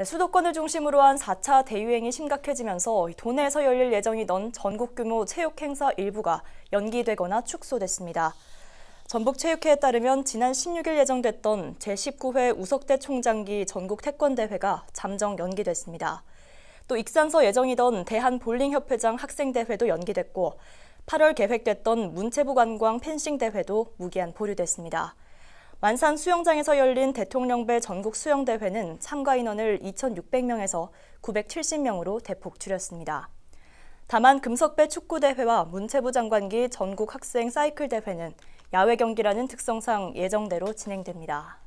네, 수도권을 중심으로 한 4차 대유행이 심각해지면서 도내에서 열릴 예정이던 전국 규모 체육 행사 일부가 연기되거나 축소됐습니다. 전북체육회에 따르면 지난 16일 예정됐던 제19회 우석대 총장기 전국 태권대회가 잠정 연기됐습니다. 또 익산서 예정이던 대한볼링협회장 학생대회도 연기됐고 8월 계획됐던 문체부 관광 펜싱대회도 무기한 보류됐습니다. 완산 수영장에서 열린 대통령배 전국 수영대회는 참가 인원을 2,600명에서 970명으로 대폭 줄였습니다. 다만 금석배 축구대회와 문체부 장관기 전국 학생 사이클 대회는 야외 경기라는 특성상 예정대로 진행됩니다.